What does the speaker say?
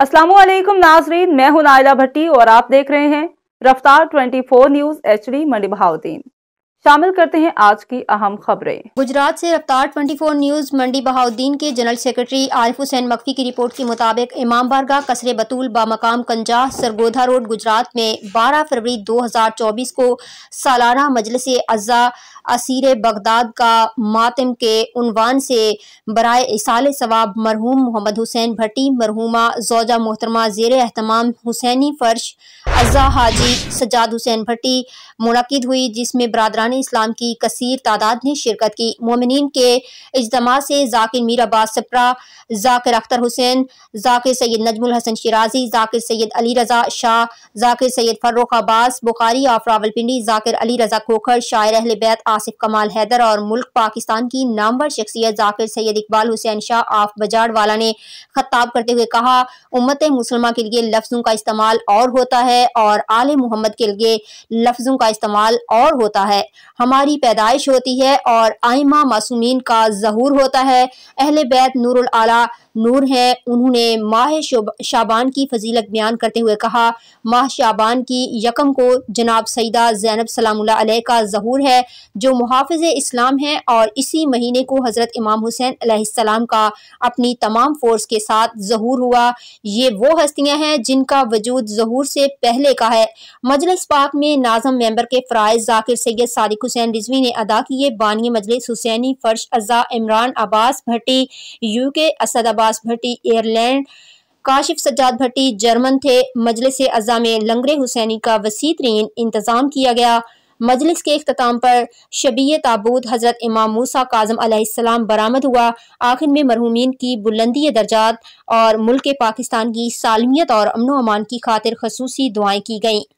असलम नाजरीन मैं हूं नायला भट्टी और आप देख रहे हैं Raftaar 24 news H D Mandi Bahauddin शामिल करते हैं आज की अहम खबरें गुजरात से रफ्तार 24 न्यूज मंडी बहाउद्दीन के जनरल सेक्रेटरी आरिफ हुसैन मकफी की रिपोर्ट के मुताबिक इमाम बारगा कसरे बतूल बामकाम कंजा सरगोधा रोड गुजरात में 12 फरवरी 2024 को सालाना मजलिस अज्जा असीर बगदाद का मातम के उनवान से बरए इसाल सवाब मरहूम मोहम्मद हुसैन भट्टी मरहूमा जोजा मोहतरमा जेर अहतमाम हुसैनी फर्श अज्जा हाजी सजाद हुसैन भट्टी मुनद हुई जिसमें बरदरान अरकान इस्लाम की कसर तादाद ने शिरकत की मोमिन के इजतम से जाकिर मीर अब्बास सप्रा जाकिर अख्तर हुसैन जाकिर सैयद नजमुल हसन शराजी जाकिर सैयद अली रजा शाह जाकिर सैयद फर्रुख अब्बास बुखारी ऑफ रावलपिंडी जाकिर अली रजा खोखर शायर अहल बैत आसिफ कमाल हैदर और मुल्क पाकिस्तान की नामवर शख्सियत जाकिर सैयद इकबाल हुसैन शाह ऑफ बजाड़ वाला ने खताब करते हुए कहा उम्मत मुसलमा के लिए लफ्ज़ों का इस्तेमाल और होता है और आल मोहम्मद के लिए लफ्ज़ों का इस्तेमाल और होता है हमारी पैदाइश होती है और आइमा मासूमिन का जहूर होता है अहल बैत नूर आला नूर हैं उन्होंने माह शाबान की फजीलत बयान करते हुए कहा माह शाबान की यकम को जनाब सईदा जैनब सलाम का जहूर है जो मुहाफ़ इस्लाम हैं और इसी महीने को हज़रत इमाम हुसैन सलाम का अपनी तमाम फोर्स के साथ जहूर हुआ ये वो हस्तियाँ हैं जिनका वजूद जहूर से पहले का है मजलिस पाक में नाजम मेंबर के फ़राइज़ जाकिर सैयद सादिक हुसैन रिजवी ने अदा किए बानी मजलिस हुसैनी फ़र्श अज़ा Imran Abbas Bhatti U K Asadabad Abbas Bhatti Ireland Kashif Sajjad Bhatti German थे मजलिस अज़ा में लंगरे हुसैनी का वसी तरीन इंतज़ाम किया गया मजलिस के अख्ताम पर शबी ताबूत हज़रत इमाम मूसा काजम बरामद हुआ आखिर में मरहूमिन की बुलंदी दर्जात और मुल्क पाकिस्तान की सालमियत और अमनो अमान की खातिर खसूसी दुआएं की गईं